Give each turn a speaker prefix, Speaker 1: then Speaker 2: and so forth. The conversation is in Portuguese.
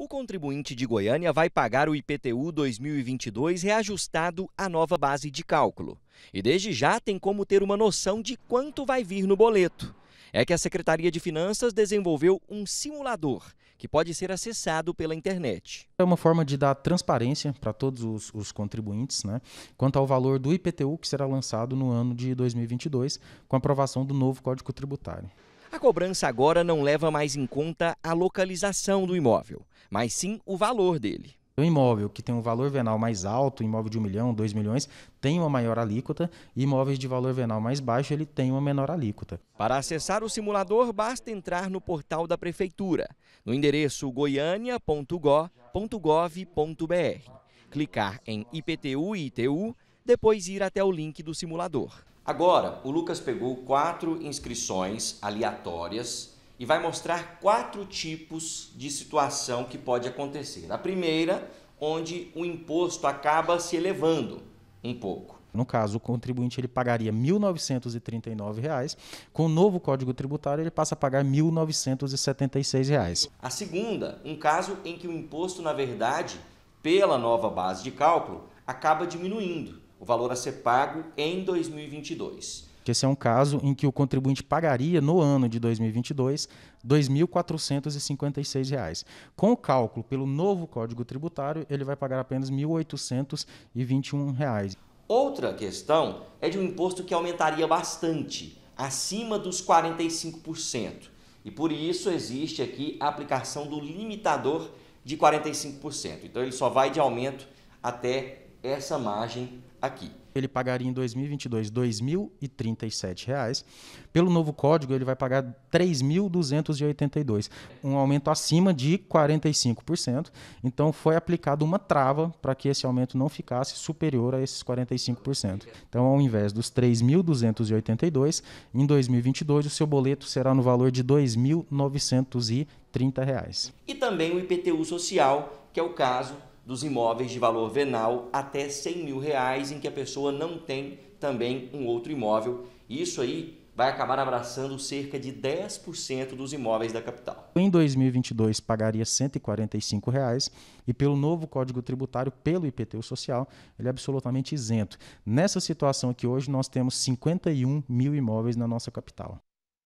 Speaker 1: O contribuinte de Goiânia vai pagar o IPTU 2022 reajustado à nova base de cálculo. E desde já tem como ter uma noção de quanto vai vir no boleto. É que a Secretaria de Finanças desenvolveu um simulador que pode ser acessado pela internet.
Speaker 2: É uma forma de dar transparência para todos os, os contribuintes né, quanto ao valor do IPTU que será lançado no ano de 2022 com a aprovação do novo Código Tributário.
Speaker 1: A cobrança agora não leva mais em conta a localização do imóvel, mas sim o valor dele.
Speaker 2: O imóvel que tem um valor venal mais alto, imóvel de 1 milhão, 2 milhões, tem uma maior alíquota e imóveis de valor venal mais baixo, ele tem uma menor alíquota.
Speaker 1: Para acessar o simulador, basta entrar no portal da Prefeitura, no endereço goiania.gov.br, clicar em IPTU e ITU, depois ir até o link do simulador. Agora, o Lucas pegou quatro inscrições aleatórias e vai mostrar quatro tipos de situação que pode acontecer. A primeira, onde o imposto acaba se elevando um pouco.
Speaker 2: No caso, o contribuinte ele pagaria R$ 1.939, com o novo Código Tributário ele passa a pagar R$ 1.976.
Speaker 1: A segunda, um caso em que o imposto, na verdade, pela nova base de cálculo, acaba diminuindo o valor a ser pago em 2022.
Speaker 2: Esse é um caso em que o contribuinte pagaria no ano de 2022 R$ 2.456. Com o cálculo pelo novo Código Tributário, ele vai pagar apenas R$ 1.821.
Speaker 1: Outra questão é de um imposto que aumentaria bastante, acima dos 45%. E por isso existe aqui a aplicação do limitador de 45%. Então ele só vai de aumento até essa margem aqui.
Speaker 2: Ele pagaria em 2022 R$ 2.037. Pelo novo código, ele vai pagar R$ 3.282, um aumento acima de 45%. Então, foi aplicada uma trava para que esse aumento não ficasse superior a esses 45%. Então, ao invés dos R$ 3.282, em 2022, o seu boleto será no valor de R$ 2.930.
Speaker 1: E também o IPTU social, que é o caso dos imóveis de valor venal até 100 mil reais, em que a pessoa não tem também um outro imóvel. Isso aí vai acabar abraçando cerca de 10% dos imóveis da capital.
Speaker 2: Em 2022 pagaria R$ 145 reais, e pelo novo Código Tributário, pelo IPTU Social, ele é absolutamente isento. Nessa situação aqui hoje nós temos 51 mil imóveis na nossa capital.